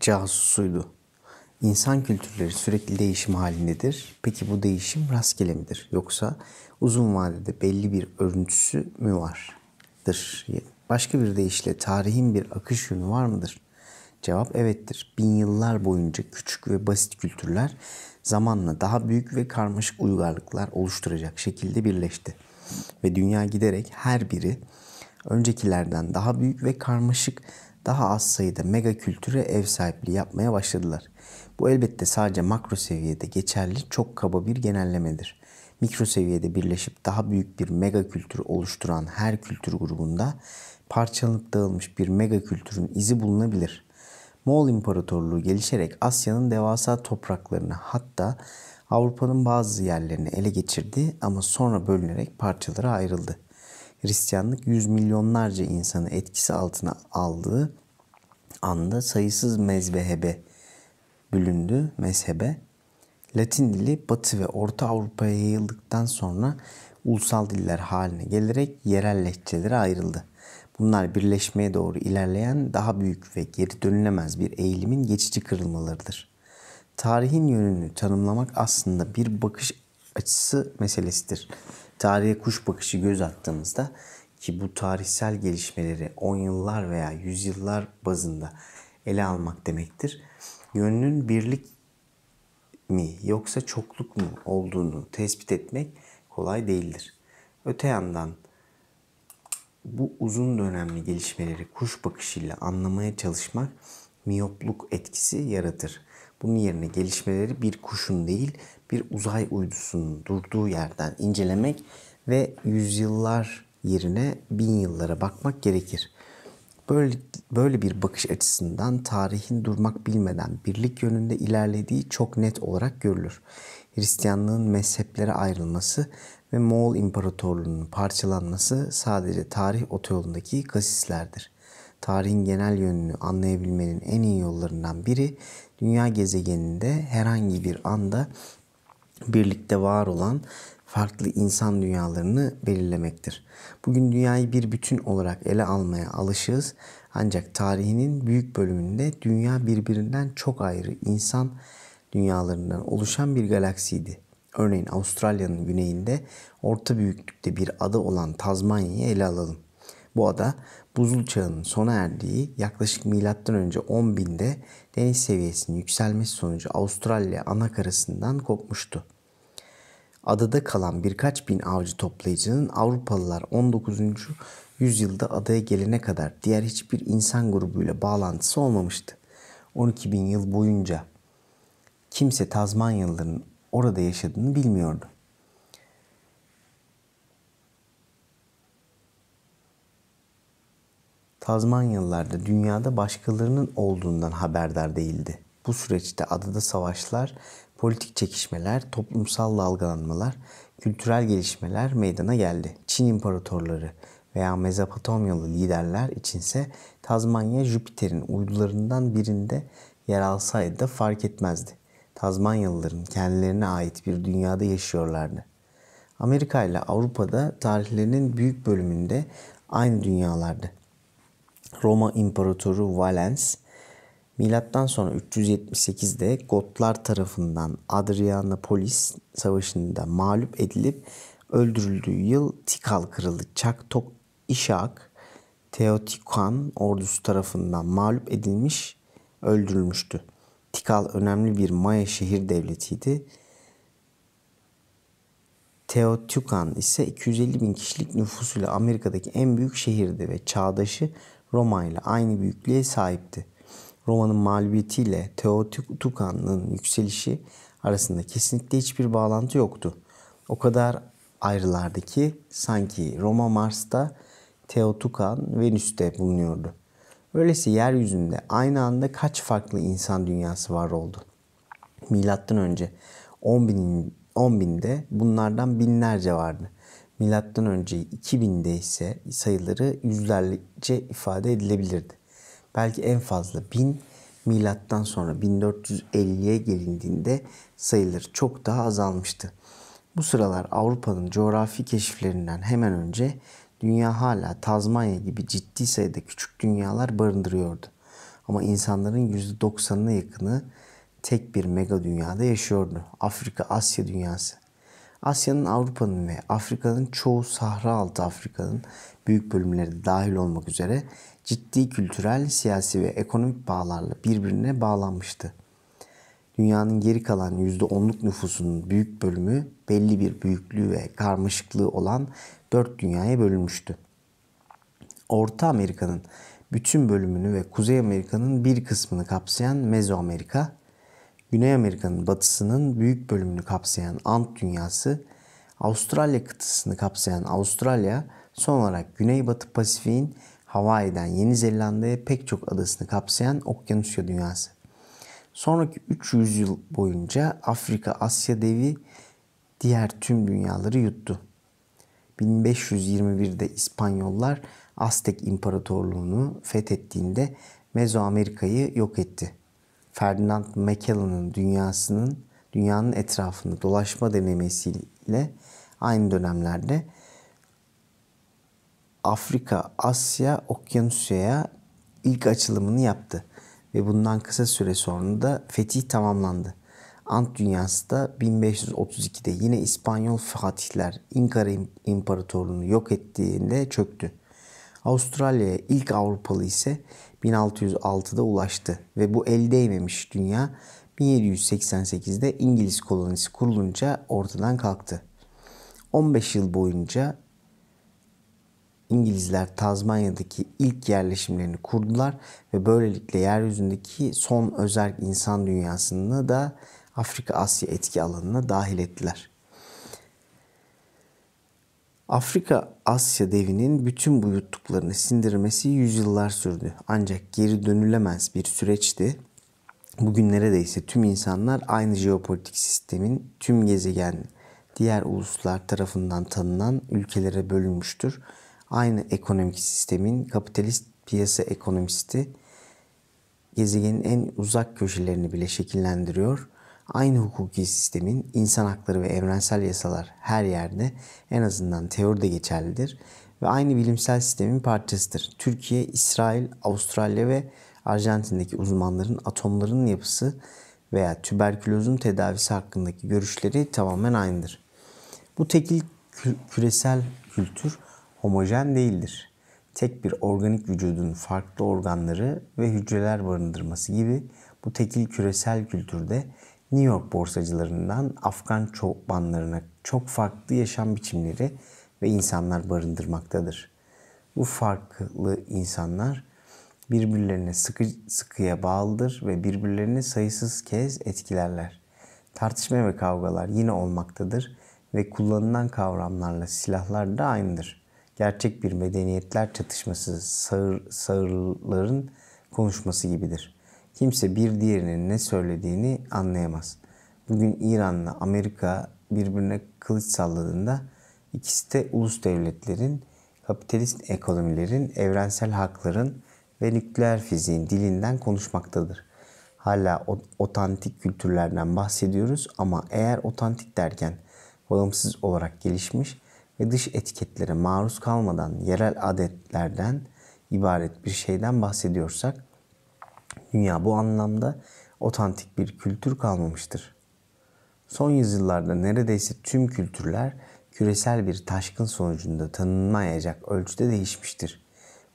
casusuydu. İnsan kültürleri sürekli değişim halindedir. Peki bu değişim rastgele midir? Yoksa uzun vadede belli bir örüntüsü mü vardır? Başka bir deyişle tarihin bir akış yönü var mıdır? Cevap evettir. Bin yıllar boyunca küçük ve basit kültürler zamanla daha büyük ve karmaşık uygarlıklar oluşturacak şekilde birleşti. Ve dünya giderek her biri öncekilerden daha büyük ve karmaşık daha az sayıda mega kültüre ev sahipliği yapmaya başladılar. Bu elbette sadece makro seviyede geçerli çok kaba bir genellemedir. Mikro seviyede birleşip daha büyük bir mega kültür oluşturan her kültür grubunda parçalanıp dağılmış bir mega kültürün izi bulunabilir. Moğol İmparatorluğu gelişerek Asya'nın devasa topraklarını hatta Avrupa'nın bazı yerlerini ele geçirdi ama sonra bölünerek parçalara ayrıldı. Hristiyanlık yüz milyonlarca insanı etkisi altına aldığı anda sayısız mezbehebe bölündü, mezhebe. Latin dili Batı ve Orta Avrupa'ya yayıldıktan sonra ulusal diller haline gelerek yerel lehçelere ayrıldı. Bunlar birleşmeye doğru ilerleyen daha büyük ve geri dönülemez bir eğilimin geçici kırılmalarıdır. Tarihin yönünü tanımlamak aslında bir bakış açısı meselesidir. Tarihe kuş bakışı göz attığımızda ki bu tarihsel gelişmeleri 10 yıllar veya 100 yıllar bazında ele almak demektir. Yönünün birlik mi yoksa çokluk mu olduğunu tespit etmek kolay değildir. Öte yandan bu uzun dönemli gelişmeleri kuş bakışıyla anlamaya çalışmak miyopluk etkisi yaratır. Bunun yerine gelişmeleri bir kuşun değil bir uzay uydusunun durduğu yerden incelemek ve yüzyıllar yerine bin yıllara bakmak gerekir. Böyle, böyle bir bakış açısından tarihin durmak bilmeden birlik yönünde ilerlediği çok net olarak görülür. Hristiyanlığın mezheplere ayrılması ve Moğol İmparatorluğu'nun parçalanması sadece tarih otoyolundaki kasislerdir. Tarihin genel yönünü anlayabilmenin en iyi yollarından biri dünya gezegeninde herhangi bir anda birlikte var olan farklı insan dünyalarını belirlemektir. Bugün dünyayı bir bütün olarak ele almaya alışığız. Ancak tarihinin büyük bölümünde dünya birbirinden çok ayrı insan dünyalarından oluşan bir galaksiydi. Örneğin Avustralya'nın güneyinde orta büyüklükte bir ada olan Tazmanya'yı ele alalım. Bu ada buzul çağının sona erdiği yaklaşık milattan önce 10.000'de deniz seviyesinin yükselmesi sonucu Avustralya ana karasından kopmuştu. Adada kalan birkaç bin avcı toplayıcının Avrupalılar 19. yüzyılda adaya gelene kadar diğer hiçbir insan grubuyla bağlantısı olmamıştı. 12 bin yıl boyunca kimse Tazmanyalıların orada yaşadığını bilmiyordu. Tazmanyalılar da dünyada başkalarının olduğundan haberdar değildi. Bu süreçte adada savaşlar, politik çekişmeler, toplumsal dalgalanmalar, kültürel gelişmeler meydana geldi. Çin imparatorları veya Mezopotamyalı liderler içinse Tazmanya Jüpiter'in uydularından birinde yer alsaydı da fark etmezdi. Tazmanyalıların kendilerine ait bir dünyada yaşıyorlardı. Amerika ile Avrupa'da tarihlerinin büyük bölümünde aynı dünyalardı. Roma İmparatoru Valens milattan sonra 378'de Gotlar tarafından Adrianopolis savaşında mağlup edilip öldürüldüğü yıl Tikal kralı Çaktok İşak Teotihuacan ordusu tarafından mağlup edilmiş, öldürülmüştü. Tikal önemli bir Maya şehir devletiydi. Teotihuacan ise 250 bin kişilik nüfusuyla Amerika'daki en büyük şehirdi ve çağdaşı Roma ile aynı büyüklüğe sahipti. Roma'nın mağlubiyetiyle Teotihuacan'ın yükselişi arasında kesinlikle hiçbir bağlantı yoktu. O kadar ayrılardı ki sanki Roma Mars'ta Teotihuacan Venüs'te bulunuyordu. Öyleyse yeryüzünde aynı anda kaç farklı insan dünyası var oldu? Milattan önce 10 bin, 10 binde bunlardan binlerce vardı milattan önce 2000'de ise sayıları yüzlerce ifade edilebilirdi. Belki en fazla 1000 milattan sonra 1450'ye gelindiğinde sayıları çok daha azalmıştı. Bu sıralar Avrupa'nın coğrafi keşiflerinden hemen önce dünya hala Tazmanya gibi ciddi sayıda küçük dünyalar barındırıyordu. Ama insanların %90'ına yakını tek bir mega dünyada yaşıyordu. Afrika, Asya dünyası. Asya'nın, Avrupa'nın ve Afrika'nın çoğu Sahra altı Afrika'nın büyük bölümleri de dahil olmak üzere ciddi kültürel, siyasi ve ekonomik bağlarla birbirine bağlanmıştı. Dünyanın geri kalan %10'luk nüfusunun büyük bölümü belli bir büyüklüğü ve karmaşıklığı olan dört dünyaya bölünmüştü. Orta Amerika'nın bütün bölümünü ve Kuzey Amerika'nın bir kısmını kapsayan Mezoamerika, Güney Amerika'nın batısının büyük bölümünü kapsayan Ant dünyası, Avustralya kıtasını kapsayan Avustralya, son olarak Güneybatı Pasifik'in Hawaii'den Yeni Zelanda'ya pek çok adasını kapsayan Okyanusya dünyası. Sonraki 300 yıl boyunca Afrika, Asya devi diğer tüm dünyaları yuttu. 1521'de İspanyollar Aztek İmparatorluğunu fethettiğinde Mezoamerika'yı yok etti. Ferdinand Magellan'ın dünyasının dünyanın etrafında dolaşma denemesiyle aynı dönemlerde Afrika, Asya, Okyanusya'ya ilk açılımını yaptı ve bundan kısa süre sonra da fetih tamamlandı. Ant dünyası da 1532'de yine İspanyol fatihler İnka İmparatorluğunu yok ettiğinde çöktü. Avustralya'ya ilk Avrupalı ise 1606'da ulaştı ve bu el değmemiş dünya 1788'de İngiliz kolonisi kurulunca ortadan kalktı. 15 yıl boyunca İngilizler Tazmanya'daki ilk yerleşimlerini kurdular ve böylelikle yeryüzündeki son özel insan dünyasını da Afrika Asya etki alanına dahil ettiler. Afrika Asya devinin bütün bu yuttuklarını sindirmesi yüzyıllar sürdü. Ancak geri dönülemez bir süreçti. Bugün neredeyse tüm insanlar aynı jeopolitik sistemin tüm gezegen diğer uluslar tarafından tanınan ülkelere bölünmüştür. Aynı ekonomik sistemin kapitalist piyasa ekonomisti gezegenin en uzak köşelerini bile şekillendiriyor aynı hukuki sistemin insan hakları ve evrensel yasalar her yerde en azından teoride geçerlidir ve aynı bilimsel sistemin parçasıdır. Türkiye, İsrail, Avustralya ve Arjantin'deki uzmanların atomların yapısı veya tüberkülozun tedavisi hakkındaki görüşleri tamamen aynıdır. Bu tekil küresel kültür homojen değildir. Tek bir organik vücudun farklı organları ve hücreler barındırması gibi bu tekil küresel kültürde New York borsacılarından Afgan çobanlarına çok farklı yaşam biçimleri ve insanlar barındırmaktadır. Bu farklı insanlar birbirlerine sıkı sıkıya bağlıdır ve birbirlerini sayısız kez etkilerler. Tartışma ve kavgalar yine olmaktadır ve kullanılan kavramlarla silahlar da aynıdır. Gerçek bir medeniyetler çatışması sağır, sağırların konuşması gibidir.'' kimse bir diğerinin ne söylediğini anlayamaz. Bugün İran'la Amerika birbirine kılıç salladığında ikisi de ulus devletlerin, kapitalist ekonomilerin, evrensel hakların ve nükleer fiziğin dilinden konuşmaktadır. Hala otantik kültürlerden bahsediyoruz ama eğer otantik derken bağımsız olarak gelişmiş ve dış etiketlere maruz kalmadan yerel adetlerden ibaret bir şeyden bahsediyorsak Dünya bu anlamda otantik bir kültür kalmamıştır. Son yüzyıllarda neredeyse tüm kültürler küresel bir taşkın sonucunda tanınmayacak ölçüde değişmiştir.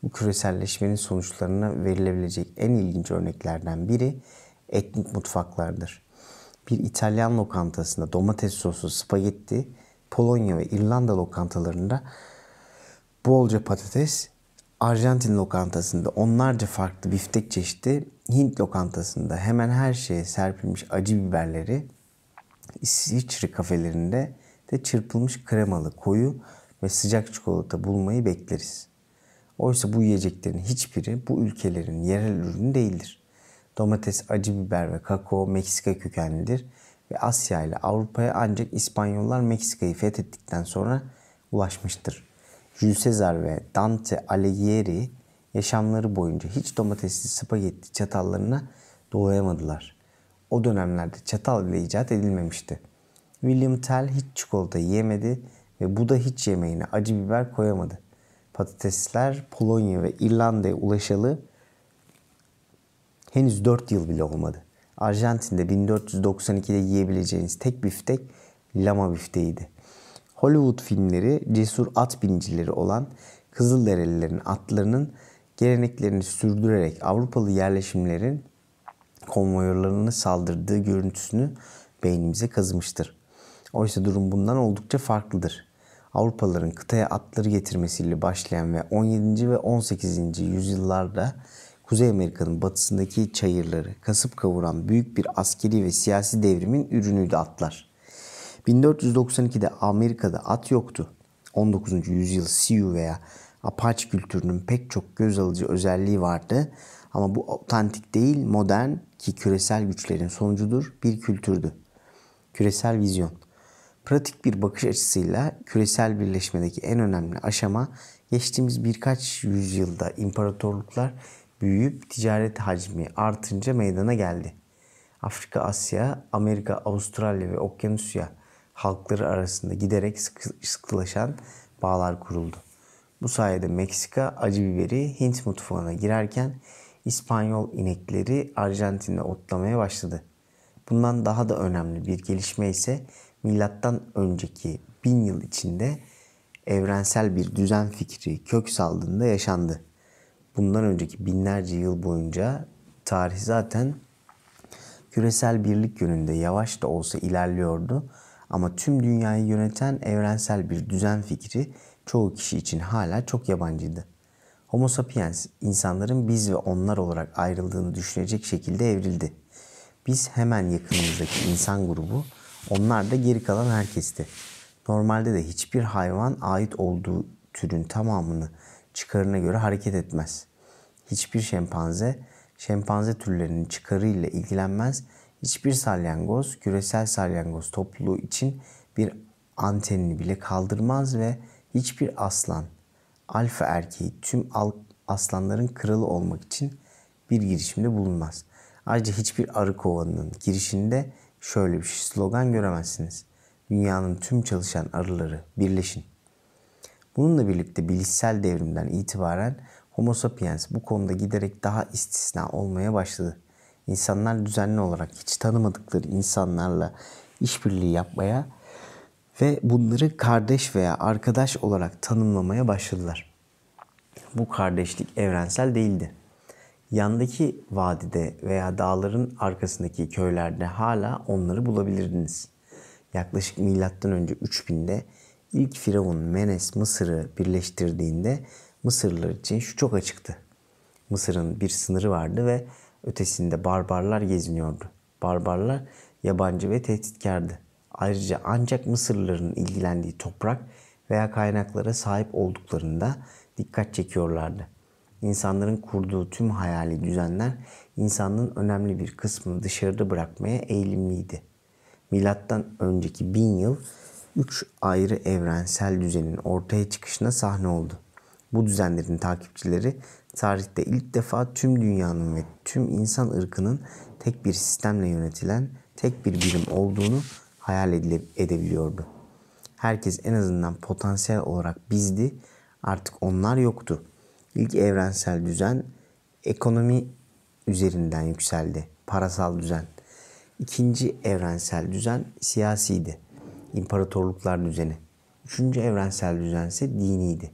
Bu küreselleşmenin sonuçlarına verilebilecek en ilginç örneklerden biri etnik mutfaklardır. Bir İtalyan lokantasında domates sosu, spagetti, Polonya ve İrlanda lokantalarında bolca patates, Arjantin lokantasında onlarca farklı biftek çeşidi Hint lokantasında hemen her şeye serpilmiş acı biberleri İsviçre kafelerinde de çırpılmış kremalı koyu ve sıcak çikolata bulmayı bekleriz. Oysa bu yiyeceklerin hiçbiri bu ülkelerin yerel ürünü değildir. Domates, acı biber ve kakao Meksika kökenlidir ve Asya ile Avrupa'ya ancak İspanyollar Meksika'yı fethettikten sonra ulaşmıştır. Jules Caesar ve Dante Alighieri yaşamları boyunca hiç domatesli spagetti çatallarına doyamadılar. O dönemlerde çatal bile icat edilmemişti. William Tell hiç çikolata yemedi ve bu da hiç yemeğine acı biber koyamadı. Patatesler Polonya ve İrlanda'ya ulaşalı henüz 4 yıl bile olmadı. Arjantin'de 1492'de yiyebileceğiniz tek biftek lama bifteğiydi. Hollywood filmleri cesur at binicileri olan Kızılderililerin atlarının geleneklerini sürdürerek Avrupalı yerleşimlerin konvoylarını saldırdığı görüntüsünü beynimize kazımıştır. Oysa durum bundan oldukça farklıdır. Avrupalıların kıtaya atları getirmesiyle başlayan ve 17. ve 18. yüzyıllarda Kuzey Amerika'nın batısındaki çayırları kasıp kavuran büyük bir askeri ve siyasi devrimin ürünüydü atlar. 1492'de Amerika'da at yoktu. 19. yüzyıl Sioux veya Apache kültürünün pek çok göz alıcı özelliği vardı. Ama bu otantik değil, modern ki küresel güçlerin sonucudur bir kültürdü. Küresel vizyon. Pratik bir bakış açısıyla küresel birleşmedeki en önemli aşama geçtiğimiz birkaç yüzyılda imparatorluklar büyüyüp ticaret hacmi artınca meydana geldi. Afrika, Asya, Amerika, Avustralya ve Okyanusya halkları arasında giderek sıkı, sıkılaşan bağlar kuruldu. Bu sayede Meksika acı biberi Hint mutfağına girerken İspanyol inekleri Arjantin'de otlamaya başladı. Bundan daha da önemli bir gelişme ise milattan önceki bin yıl içinde evrensel bir düzen fikri kök saldığında yaşandı. Bundan önceki binlerce yıl boyunca tarih zaten küresel birlik yönünde yavaş da olsa ilerliyordu ama tüm dünyayı yöneten evrensel bir düzen fikri çoğu kişi için hala çok yabancıydı. Homo sapiens insanların biz ve onlar olarak ayrıldığını düşünecek şekilde evrildi. Biz hemen yakınımızdaki insan grubu, onlar da geri kalan herkesti. Normalde de hiçbir hayvan ait olduğu türün tamamını çıkarına göre hareket etmez. Hiçbir şempanze şempanze türlerinin çıkarıyla ilgilenmez Hiçbir salyangoz küresel salyangoz topluluğu için bir antenini bile kaldırmaz ve hiçbir aslan alfa erkeği tüm aslanların kralı olmak için bir girişimde bulunmaz. Ayrıca hiçbir arı kovanının girişinde şöyle bir slogan göremezsiniz. Dünyanın tüm çalışan arıları birleşin. Bununla birlikte bilişsel devrimden itibaren Homo sapiens bu konuda giderek daha istisna olmaya başladı insanlar düzenli olarak hiç tanımadıkları insanlarla işbirliği yapmaya ve bunları kardeş veya arkadaş olarak tanımlamaya başladılar. Bu kardeşlik evrensel değildi. Yandaki vadide veya dağların arkasındaki köylerde hala onları bulabilirdiniz. Yaklaşık milattan önce 3000'de ilk Firavun Menes Mısır'ı birleştirdiğinde Mısırlılar için şu çok açıktı. Mısır'ın bir sınırı vardı ve ötesinde barbarlar geziniyordu. Barbarlar yabancı ve tehditkardı. Ayrıca ancak Mısırlıların ilgilendiği toprak veya kaynaklara sahip olduklarında dikkat çekiyorlardı. İnsanların kurduğu tüm hayali düzenler insanın önemli bir kısmını dışarıda bırakmaya eğilimliydi. Milattan önceki bin yıl üç ayrı evrensel düzenin ortaya çıkışına sahne oldu. Bu düzenlerin takipçileri tarihte ilk defa tüm dünyanın ve tüm insan ırkının tek bir sistemle yönetilen tek bir birim olduğunu hayal edebiliyordu. Herkes en azından potansiyel olarak bizdi. Artık onlar yoktu. İlk evrensel düzen ekonomi üzerinden yükseldi. Parasal düzen. İkinci evrensel düzen siyasiydi. İmparatorluklar düzeni. Üçüncü evrensel düzen ise diniydi.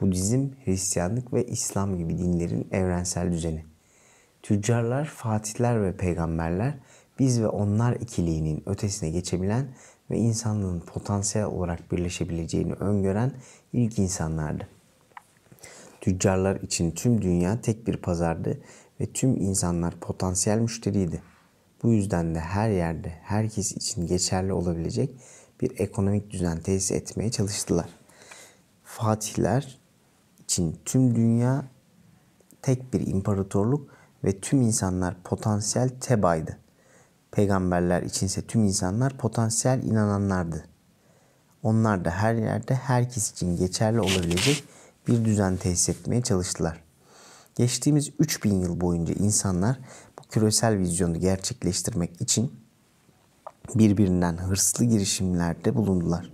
Budizm, Hristiyanlık ve İslam gibi dinlerin evrensel düzeni. Tüccarlar, fatihler ve peygamberler biz ve onlar ikiliğinin ötesine geçebilen ve insanlığın potansiyel olarak birleşebileceğini öngören ilk insanlardı. Tüccarlar için tüm dünya tek bir pazardı ve tüm insanlar potansiyel müşteriydi. Bu yüzden de her yerde herkes için geçerli olabilecek bir ekonomik düzen tesis etmeye çalıştılar. Fatihler için tüm dünya tek bir imparatorluk ve tüm insanlar potansiyel tebaydı. Peygamberler içinse tüm insanlar potansiyel inananlardı. Onlar da her yerde herkes için geçerli olabilecek bir düzen tesis etmeye çalıştılar. Geçtiğimiz 3000 yıl boyunca insanlar bu küresel vizyonu gerçekleştirmek için birbirinden hırslı girişimlerde bulundular.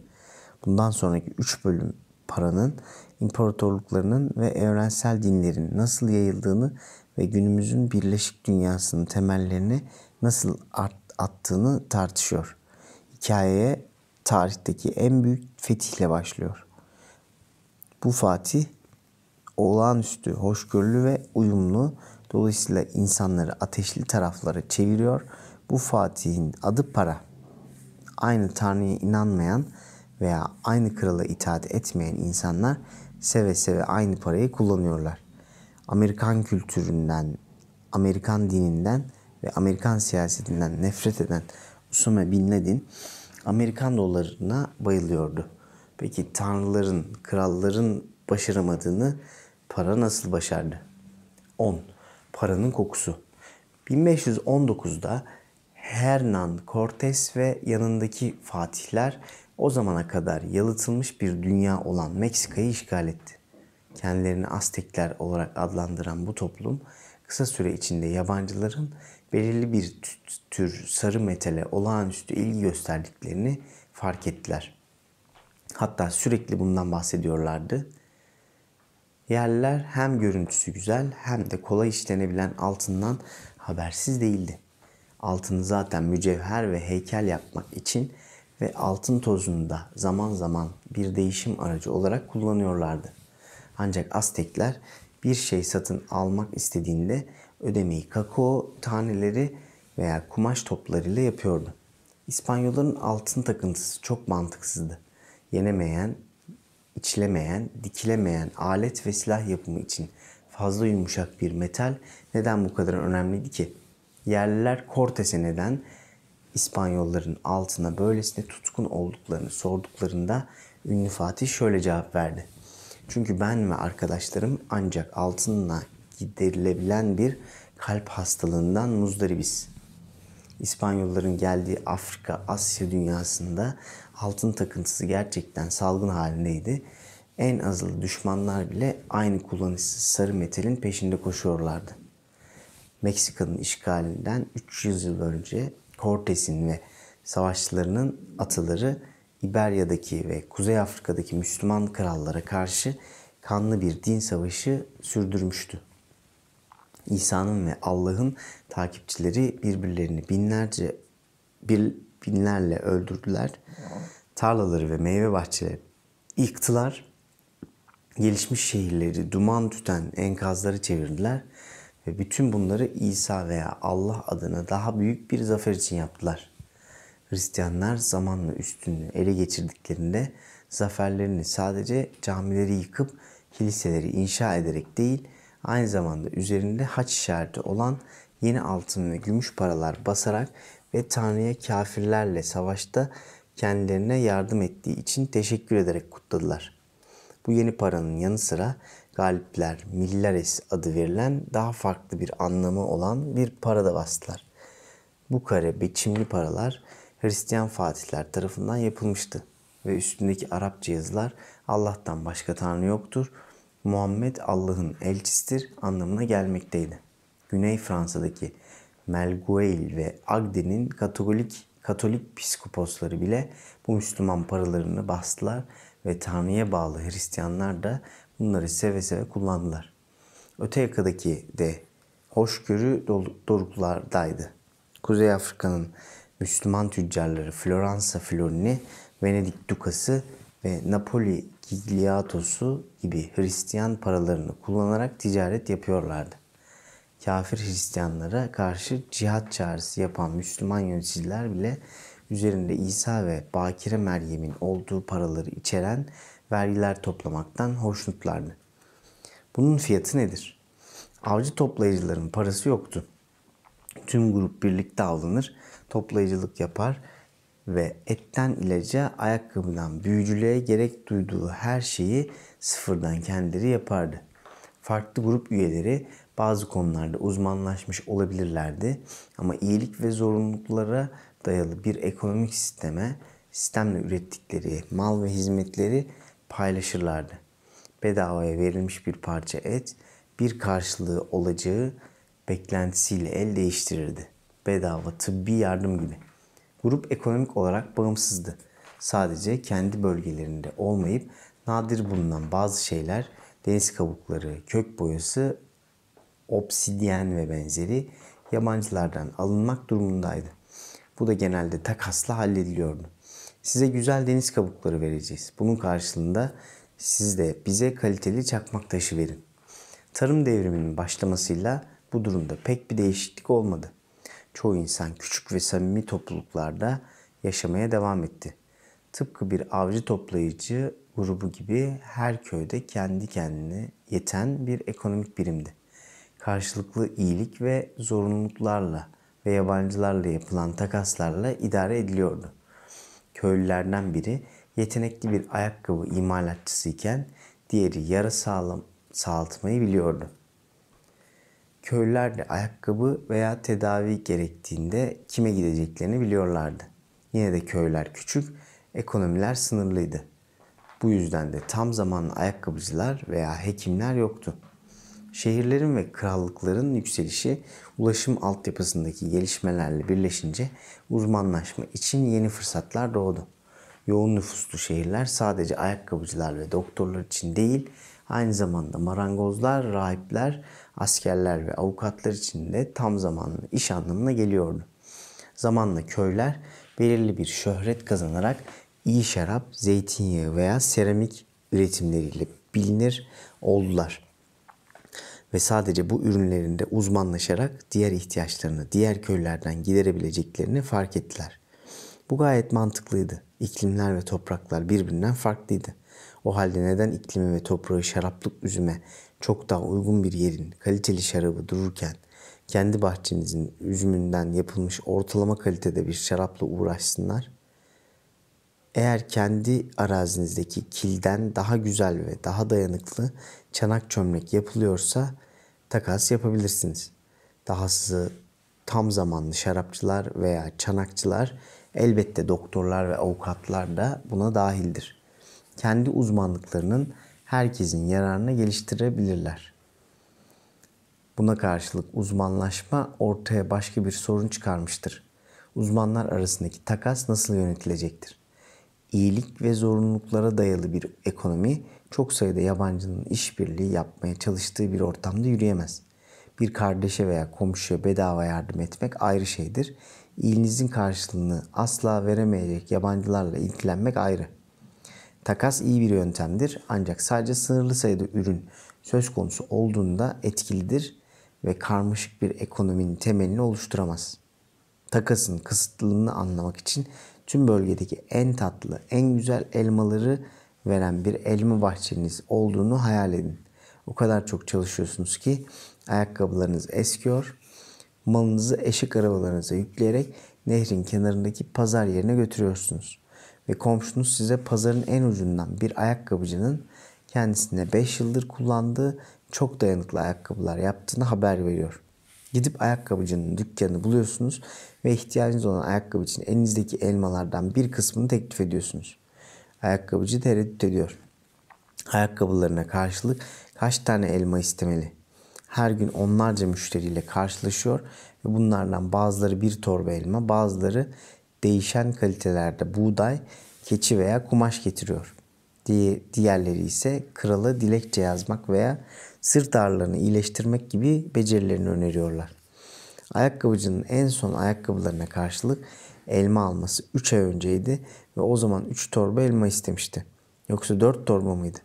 Bundan sonraki 3 bölüm paranın imparatorluklarının ve evrensel dinlerin nasıl yayıldığını ve günümüzün birleşik dünyasının temellerini nasıl art, attığını tartışıyor. Hikayeye tarihteki en büyük fetihle başlıyor. Bu fatih olağanüstü, hoşgörülü ve uyumlu dolayısıyla insanları ateşli taraflara çeviriyor. Bu fatihin adı para. Aynı Tanrı'ya inanmayan veya aynı krala itaat etmeyen insanlar seve seve aynı parayı kullanıyorlar. Amerikan kültüründen, Amerikan dininden ve Amerikan siyasetinden nefret eden Usame Bin Laden Amerikan dolarına bayılıyordu. Peki tanrıların, kralların başaramadığını para nasıl başardı? 10. Paranın kokusu. 1519'da Hernan Cortes ve yanındaki fatihler o zamana kadar yalıtılmış bir dünya olan Meksika'yı işgal etti. Kendilerini Aztekler olarak adlandıran bu toplum kısa süre içinde yabancıların belirli bir tür sarı metale olağanüstü ilgi gösterdiklerini fark ettiler. Hatta sürekli bundan bahsediyorlardı. Yerler hem görüntüsü güzel hem de kolay işlenebilen altından habersiz değildi altını zaten mücevher ve heykel yapmak için ve altın tozunu da zaman zaman bir değişim aracı olarak kullanıyorlardı. Ancak Aztekler bir şey satın almak istediğinde ödemeyi kakao taneleri veya kumaş toplarıyla yapıyordu. İspanyolların altın takıntısı çok mantıksızdı. Yenemeyen, içlemeyen, dikilemeyen alet ve silah yapımı için fazla yumuşak bir metal neden bu kadar önemliydi ki? yerliler Cortes'e neden İspanyolların altına böylesine tutkun olduklarını sorduklarında ünlü Fatih şöyle cevap verdi. Çünkü ben ve arkadaşlarım ancak altınla giderilebilen bir kalp hastalığından muzdaribiz. İspanyolların geldiği Afrika, Asya dünyasında altın takıntısı gerçekten salgın halindeydi. En azılı düşmanlar bile aynı kullanışsız sarı metalin peşinde koşuyorlardı. Meksika'nın işgalinden 300 yıl önce Cortez'in ve savaşçılarının atıları İberya'daki ve Kuzey Afrika'daki Müslüman krallara karşı kanlı bir din savaşı sürdürmüştü. İsa'nın ve Allah'ın takipçileri birbirlerini binlerce bir, binlerle öldürdüler. Tarlaları ve meyve bahçeleri yıktılar. Gelişmiş şehirleri duman tüten enkazları çevirdiler. Ve bütün bunları İsa veya Allah adına daha büyük bir zafer için yaptılar. Hristiyanlar zamanla üstünlüğü ele geçirdiklerinde zaferlerini sadece camileri yıkıp kiliseleri inşa ederek değil, aynı zamanda üzerinde haç işareti olan yeni altın ve gümüş paralar basarak ve Tanrı'ya kafirlerle savaşta kendilerine yardım ettiği için teşekkür ederek kutladılar. Bu yeni paranın yanı sıra galipler, millares adı verilen daha farklı bir anlamı olan bir para da bastılar. Bu kare biçimli paralar Hristiyan fatihler tarafından yapılmıştı ve üstündeki Arapça yazılar Allah'tan başka tanrı yoktur, Muhammed Allah'ın elçisidir anlamına gelmekteydi. Güney Fransa'daki Melgueil ve Agde'nin Katolik Katolik piskoposları bile bu Müslüman paralarını bastılar ve Tanrı'ya bağlı Hristiyanlar da bunları seve seve kullandılar. Öte yakadaki de hoşgörü doruklardaydı. Kuzey Afrika'nın Müslüman tüccarları Floransa Florini, Venedik Dukası ve Napoli Gigliatosu gibi Hristiyan paralarını kullanarak ticaret yapıyorlardı. Kafir Hristiyanlara karşı cihat çağrısı yapan Müslüman yöneticiler bile üzerinde İsa ve Bakire Meryem'in olduğu paraları içeren vergiler toplamaktan hoşnutlardı. Bunun fiyatı nedir? Avcı toplayıcıların parası yoktu. Tüm grup birlikte avlanır, toplayıcılık yapar ve etten ilaca, ayakkabıdan büyücülüğe gerek duyduğu her şeyi sıfırdan kendileri yapardı. Farklı grup üyeleri bazı konularda uzmanlaşmış olabilirlerdi ama iyilik ve zorunluluklara dayalı bir ekonomik sisteme sistemle ürettikleri mal ve hizmetleri paylaşırlardı. Bedavaya verilmiş bir parça et bir karşılığı olacağı beklentisiyle el değiştirirdi. Bedava tıbbi yardım gibi. Grup ekonomik olarak bağımsızdı. Sadece kendi bölgelerinde olmayıp nadir bulunan bazı şeyler deniz kabukları, kök boyası, obsidyen ve benzeri yabancılardan alınmak durumundaydı. Bu da genelde takasla hallediliyordu. Size güzel deniz kabukları vereceğiz. Bunun karşılığında siz de bize kaliteli çakmak taşı verin. Tarım devriminin başlamasıyla bu durumda pek bir değişiklik olmadı. Çoğu insan küçük ve samimi topluluklarda yaşamaya devam etti. Tıpkı bir avcı toplayıcı grubu gibi her köyde kendi kendine yeten bir ekonomik birimdi. Karşılıklı iyilik ve zorunluluklarla ve yabancılarla yapılan takaslarla idare ediliyordu. Köylülerden biri yetenekli bir ayakkabı imalatçısıyken, diğeri yarı sağlam sağaltmayı biliyordu. Köylüler de ayakkabı veya tedavi gerektiğinde kime gideceklerini biliyorlardı. Yine de köyler küçük, ekonomiler sınırlıydı. Bu yüzden de tam zamanlı ayakkabıcılar veya hekimler yoktu. Şehirlerin ve krallıkların yükselişi ulaşım altyapısındaki gelişmelerle birleşince uzmanlaşma için yeni fırsatlar doğdu. Yoğun nüfuslu şehirler sadece ayakkabıcılar ve doktorlar için değil, aynı zamanda marangozlar, rahipler, askerler ve avukatlar için de tam zamanlı iş anlamına geliyordu. Zamanla köyler belirli bir şöhret kazanarak iyi şarap, zeytinyağı veya seramik üretimleriyle bilinir oldular ve sadece bu ürünlerinde uzmanlaşarak diğer ihtiyaçlarını diğer köylerden giderebileceklerini fark ettiler. Bu gayet mantıklıydı. İklimler ve topraklar birbirinden farklıydı. O halde neden iklimi ve toprağı şaraplık üzüme çok daha uygun bir yerin kaliteli şarabı dururken kendi bahçenizin üzümünden yapılmış ortalama kalitede bir şarapla uğraşsınlar? Eğer kendi arazinizdeki kilden daha güzel ve daha dayanıklı çanak çömlek yapılıyorsa takas yapabilirsiniz. Dahası tam zamanlı şarapçılar veya çanakçılar elbette doktorlar ve avukatlar da buna dahildir. Kendi uzmanlıklarının herkesin yararına geliştirebilirler. Buna karşılık uzmanlaşma ortaya başka bir sorun çıkarmıştır. Uzmanlar arasındaki takas nasıl yönetilecektir? İyilik ve zorunluluklara dayalı bir ekonomi çok sayıda yabancının işbirliği yapmaya çalıştığı bir ortamda yürüyemez. Bir kardeşe veya komşuya bedava yardım etmek ayrı şeydir. İyiliğinizin karşılığını asla veremeyecek yabancılarla ilgilenmek ayrı. Takas iyi bir yöntemdir ancak sadece sınırlı sayıda ürün söz konusu olduğunda etkilidir ve karmaşık bir ekonominin temelini oluşturamaz. Takasın kısıtlılığını anlamak için tüm bölgedeki en tatlı, en güzel elmaları veren bir elma bahçeniz olduğunu hayal edin. O kadar çok çalışıyorsunuz ki ayakkabılarınız eskiyor. Malınızı eşik arabalarınıza yükleyerek nehrin kenarındaki pazar yerine götürüyorsunuz. Ve komşunuz size pazarın en ucundan bir ayakkabıcının kendisine 5 yıldır kullandığı çok dayanıklı ayakkabılar yaptığını haber veriyor. Gidip ayakkabıcının dükkanını buluyorsunuz ve ihtiyacınız olan ayakkabı için elinizdeki elmalardan bir kısmını teklif ediyorsunuz. Ayakkabıcı tereddüt ediyor. Ayakkabılarına karşılık kaç tane elma istemeli? Her gün onlarca müşteriyle karşılaşıyor ve bunlardan bazıları bir torba elma, bazıları değişen kalitelerde buğday, keçi veya kumaş getiriyor. Diğerleri ise kralı dilekçe yazmak veya sırt ağrılarını iyileştirmek gibi becerilerini öneriyorlar. Ayakkabıcının en son ayakkabılarına karşılık elma alması 3 ay önceydi ve o zaman 3 torba elma istemişti. Yoksa 4 torba mıydı?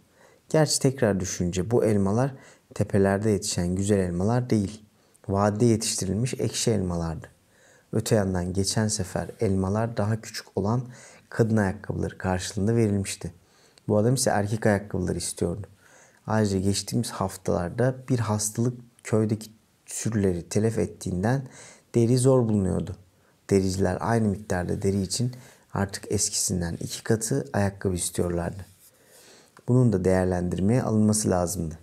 Gerçi tekrar düşünce bu elmalar tepelerde yetişen güzel elmalar değil. Vadide yetiştirilmiş ekşi elmalardı. Öte yandan geçen sefer elmalar daha küçük olan kadın ayakkabıları karşılığında verilmişti. Bu adam ise erkek ayakkabıları istiyordu. Ayrıca geçtiğimiz haftalarda bir hastalık köydeki sürüleri telef ettiğinden deri zor bulunuyordu. Dericiler aynı miktarda deri için artık eskisinden iki katı ayakkabı istiyorlardı. Bunun da değerlendirmeye alınması lazımdı.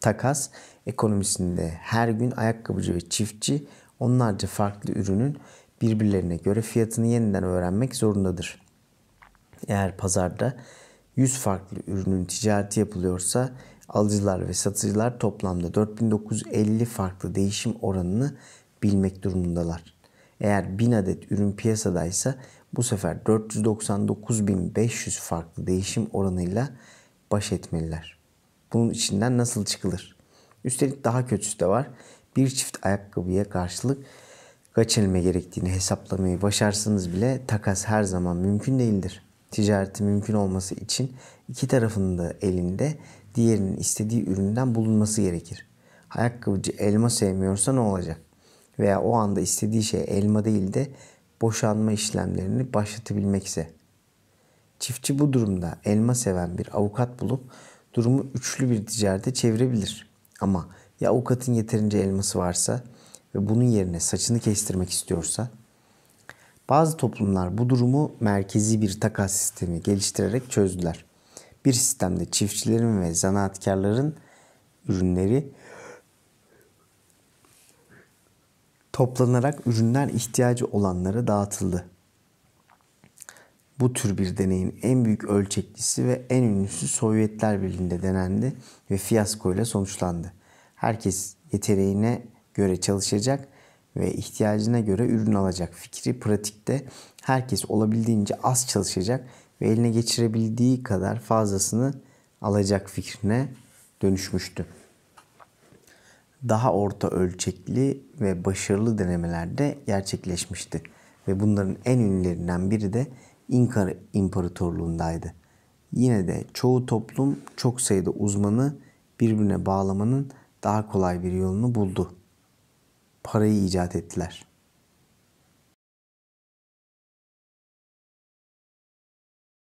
Takas ekonomisinde her gün ayakkabıcı ve çiftçi onlarca farklı ürünün birbirlerine göre fiyatını yeniden öğrenmek zorundadır. Eğer pazarda 100 farklı ürünün ticareti yapılıyorsa alıcılar ve satıcılar toplamda 4950 farklı değişim oranını bilmek durumundalar. Eğer 1000 adet ürün piyasadaysa bu sefer 499.500 farklı değişim oranıyla baş etmeliler. Bunun içinden nasıl çıkılır? Üstelik daha kötüsü de var. Bir çift ayakkabıya karşılık kaç elime gerektiğini hesaplamayı başarsanız bile takas her zaman mümkün değildir. Ticareti mümkün olması için iki tarafın da elinde diğerinin istediği üründen bulunması gerekir. Ayakkabıcı elma sevmiyorsa ne olacak? Veya o anda istediği şey elma değil de boşanma işlemlerini başlatabilmekse. Çiftçi bu durumda elma seven bir avukat bulup durumu üçlü bir ticarete çevirebilir. Ama ya avukatın yeterince elması varsa ve bunun yerine saçını kestirmek istiyorsa? Bazı toplumlar bu durumu merkezi bir takas sistemi geliştirerek çözdüler. Bir sistemde çiftçilerin ve zanaatkarların ürünleri toplanarak ürünler ihtiyacı olanlara dağıtıldı. Bu tür bir deneyin en büyük ölçeklisi ve en ünlüsü Sovyetler Birliği'nde denendi ve fiyasko ile sonuçlandı. Herkes yeteneğine göre çalışacak ve ihtiyacına göre ürün alacak fikri pratikte herkes olabildiğince az çalışacak ve eline geçirebildiği kadar fazlasını alacak fikrine dönüşmüştü daha orta ölçekli ve başarılı denemelerde gerçekleşmişti. Ve bunların en ünlülerinden biri de İnka İmparatorluğundaydı. Yine de çoğu toplum çok sayıda uzmanı birbirine bağlamanın daha kolay bir yolunu buldu. Parayı icat ettiler.''